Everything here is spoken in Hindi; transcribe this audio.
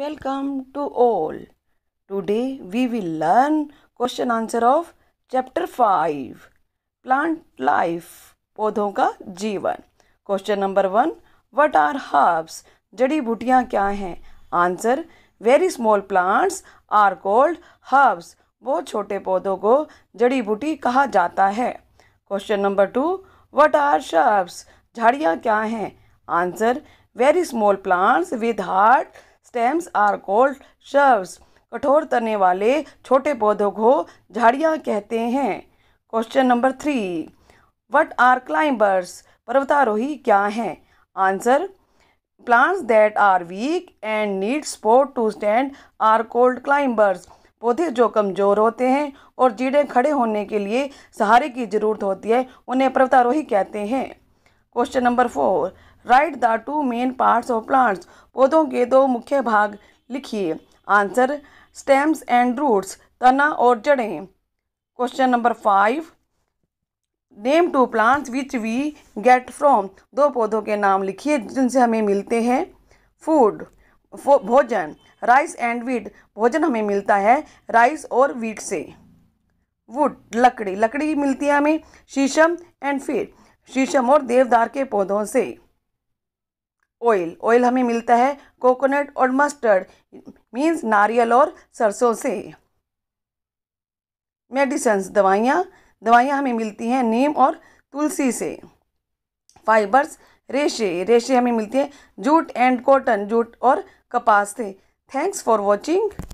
Welcome to all. Today we will learn question answer of chapter 5 plant life पौधों का जीवन question number one what are herbs जड़ी बूटियाँ क्या हैं answer very small plants are called herbs बहुत छोटे पौधों को जड़ी बूटी कहा जाता है question number two what are shrubs झाड़ियाँ क्या हैं answer very small plants with hard stems are called shrubs कठोर तने वाले छोटे पौधों को झाड़ियाँ कहते हैं question number three what are climbers पर्वतारोही क्या हैं answer plants that are weak and need support to stand are called climbers पौधे जो कमज़ोर होते हैं और जीड़े खड़े होने के लिए सहारे की ज़रूरत होती है उन्हें पर्वतारोही कहते हैं question number four write the two main parts of plants पौधों के दो मुख्य भाग लिखिए आंसर स्टेम्स एंड रूट्स तना और जड़ें question number five name two plants which we get from दो पौधों के नाम लिखिए जिनसे हमें मिलते हैं फूड भोजन राइस एंड वीट भोजन हमें मिलता है राइस और वीट से वुड लकड़ी लकड़ी मिलती है हमें शीशम एंड फिर शीशम और देवदार के पौधों से ऑयल ऑयल हमें मिलता है कोकोनट और मस्टर्ड मीन्स नारियल और सरसों से मेडिसन्स दवाइयाँ दवाइयाँ हमें मिलती हैं नीम और तुलसी से फाइबर्स रेशे रेशे हमें मिलती है जूट एंड कॉटन जूट और कपास से थैंक्स फॉर वॉचिंग